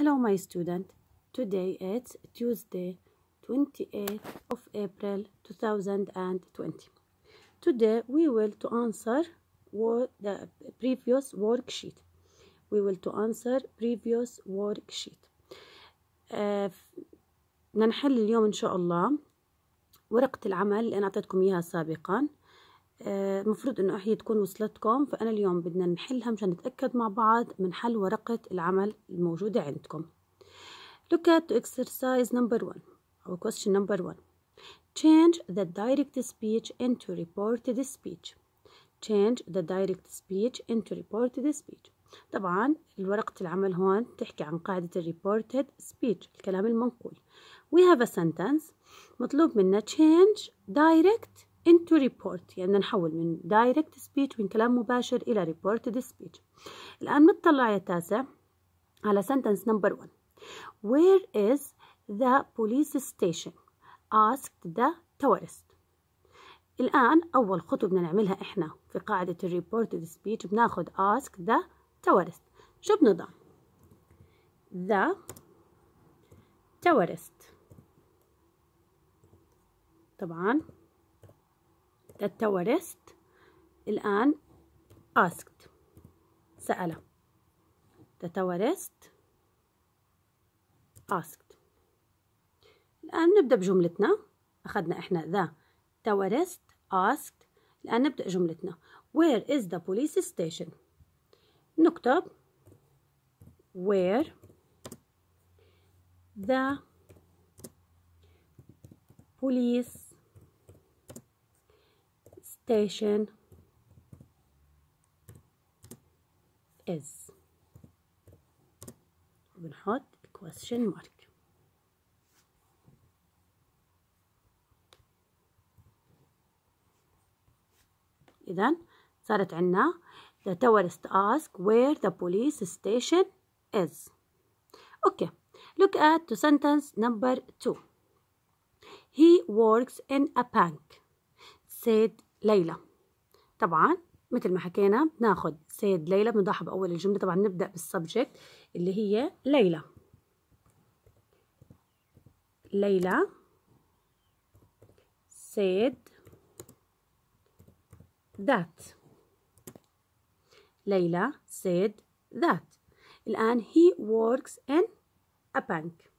Hello my student, today it's Tuesday 28th of April 2020. Today we will to answer the previous worksheet. We will to answer previous worksheet. نحل اليوم إن شاء الله ورقة العمل اللي أنا أعطيتكم إياها سابقاً المفروض انه هي تكون وصلتكم فانا اليوم بدنا نحلها مشان نتاكد مع بعض من حل ورقه العمل الموجوده عندكم look at exercise number 1 او question number 1 change the direct speech into reported speech change the direct speech into reported speech طبعا الورقة العمل هون بتحكي عن قاعدة الريبورتد speech الكلام المنقول we have a sentence مطلوب منا change direct into report يعني نحول من direct speech من كلام مباشر إلى reported speech الآن نطلع يا تاسع على sentence number one where is the police station asked the tourist الآن أول خطوة بدنا نعملها إحنا في قاعدة ال reported speech بناخد ask the tourist شو بنضع the tourist طبعا التورست الآن asked سأل التورست asked الآن نبدأ بجملتنا أخذنا إحنا the تورست asked الآن نبدأ جملتنا where is the police station نكتب where the police station is بنحط question mark إذا صارت عنا the tourist ask where the police station is Okay look at the sentence number two He works in a bank said ليلى طبعا مثل ما حكينا بناخذ سيد ليلى بنضعها بأول الجملة طبعا نبدأ بالسبجكت اللي هي ليلى ليلى سيد ذات ليلى said that الآن he works in a bank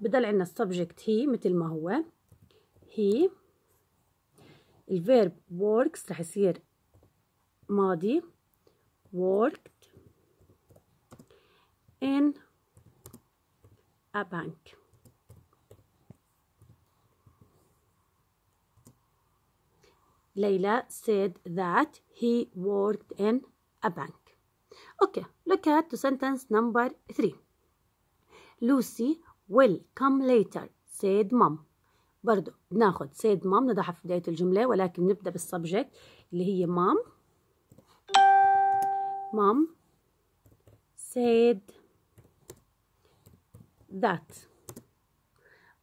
بضل عنا السبجكت هي مثل ما هو he الفيرب works رح يصير ماضي worked in a bank Layla said that he worked in a bank. Okay, look at the sentence number three. Lucy will come later, said mom. برضو بناخد سيد مام نضعها في بداية الجملة ولكن نبدأ بالسبجكت اللي هي مام مام said that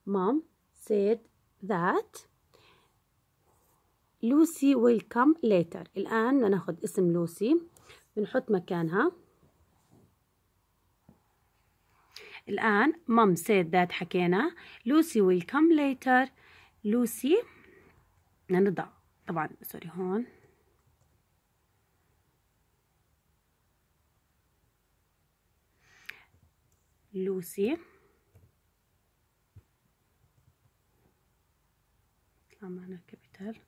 مام said that لوسي ويلكم ليتر later الآن ناخد اسم لوسي بنحط مكانها الآن مام سيد ذات حكينا لوسي will come later لوسي نضع طبعا سوري هون لوسي طلع معنا كابيتال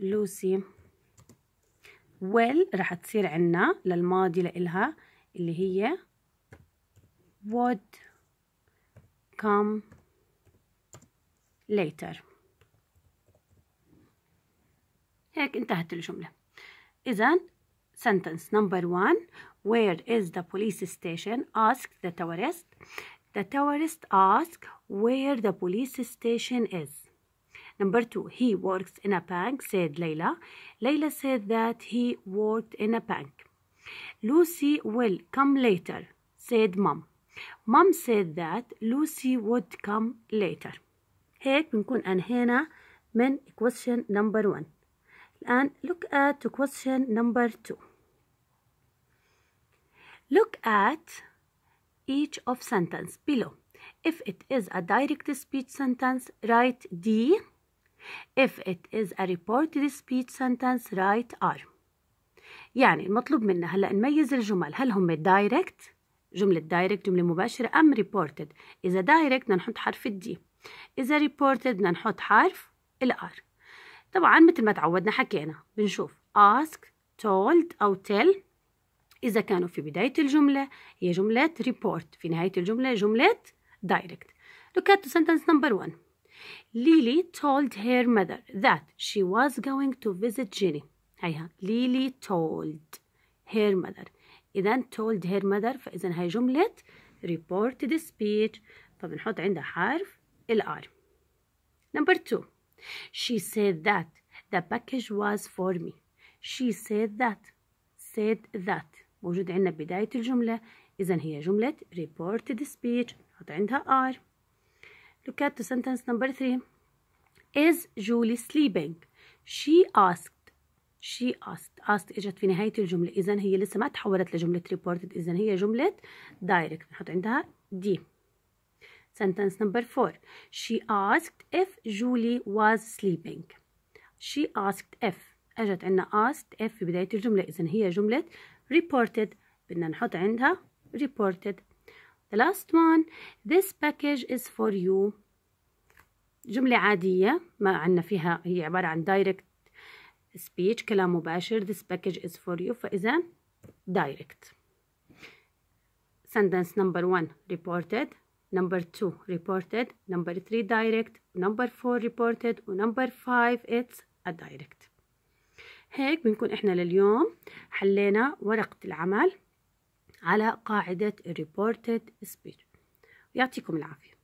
لوسي will راح تصير عنا للماضي لإلها اللي هي would come later هيك انتهت الجملة إذا sentence number one where is the police station asked the tourist the tourist asked where the police station is Number two, he works in a bank, said Layla. Layla said that he worked in a bank. Lucy will come later, said Mom. Mom said that Lucy would come later. هيك بنكون أنهينا من question number one. And look at question number two. Look at each of sentence below. If it is a direct speech sentence, write D if it is a reported speech sentence write are يعني المطلوب منا هلا نميز الجمل هل هم دايركت جملة دايركت جملة مباشرة أم reported إذا دايركت بدنا نحط حرف الدي إذا reported بدنا نحط حرف الار طبعا مثل ما تعودنا حكينا بنشوف ask told أو tell إذا كانوا في بداية الجملة هي جملة report في نهاية الجملة جملة direct Look at sentence number one Lily told her mother that she was going to visit Ginny. هيها Lily told her mother إذا told her mother فإذا هي جملة reported speech فبنحط عندها حرف ال R number two she said that the package was for me she said that said that موجود عندنا بداية الجملة إذا هي جملة reported speech نحط عندها R Look at the sentence number three. Is Julie sleeping? She asked. She asked. asked اجت في نهاية الجملة. إذا هي لسه ما تحولت لجملة reported. إذا هي جملة direct. بنحط عندها دي. Sentence number four. She asked if Julie was sleeping. She asked if. اجت عندنا asked if في بداية الجملة. إذا هي جملة reported. بدنا نحط عندها reported The last one this package is for you جملة عادية ما عندنا فيها هي عبارة عن direct speech كلام مباشر this package is for you فإذا direct sentence number one reported number two reported number three direct number four reported Number five it's a direct هيك بنكون احنا لليوم حلينا ورقة العمل على قاعدة reported speech يعطيكم العافية